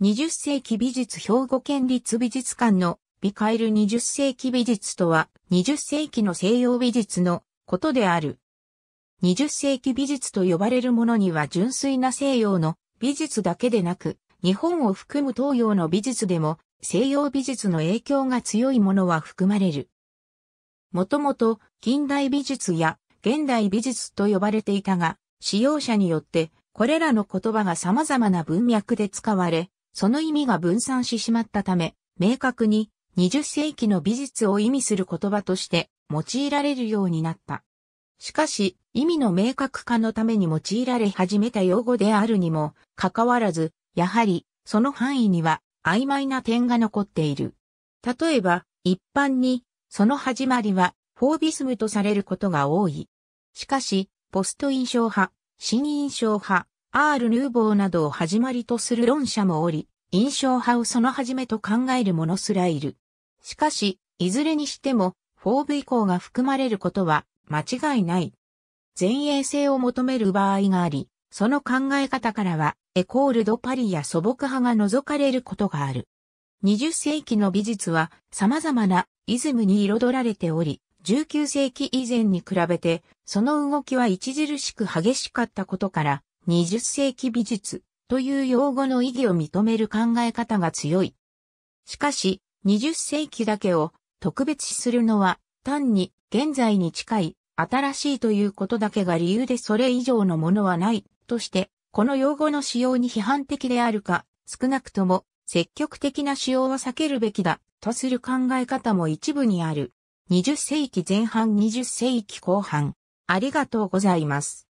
20世紀美術兵庫県立美術館のビカエル20世紀美術とは20世紀の西洋美術のことである。20世紀美術と呼ばれるものには純粋な西洋の美術だけでなく、日本を含む東洋の美術でも西洋美術の影響が強いものは含まれる。もともと近代美術や現代美術と呼ばれていたが、使用者によってこれらの言葉が様々な文脈で使われ、その意味が分散ししまったため、明確に20世紀の美術を意味する言葉として用いられるようになった。しかし、意味の明確化のために用いられ始めた用語であるにも、かかわらず、やはり、その範囲には曖昧な点が残っている。例えば、一般に、その始まりは、フォービスムとされることが多い。しかし、ポスト印象派、新印象派、アール・ヌーボーなどを始まりとする論者もおり、印象派をその始めと考える者すらいる。しかし、いずれにしても、フォーブ以降が含まれることは間違いない。前衛性を求める場合があり、その考え方からは、エコールドパリや素朴派が除かれることがある。20世紀の美術は様々なイズムに彩られており、19世紀以前に比べて、その動きは著しく激しかったことから、20世紀美術という用語の意義を認める考え方が強い。しかし、20世紀だけを特別視するのは単に現在に近い新しいということだけが理由でそれ以上のものはないとして、この用語の使用に批判的であるか、少なくとも積極的な使用は避けるべきだとする考え方も一部にある。20世紀前半20世紀後半。ありがとうございます。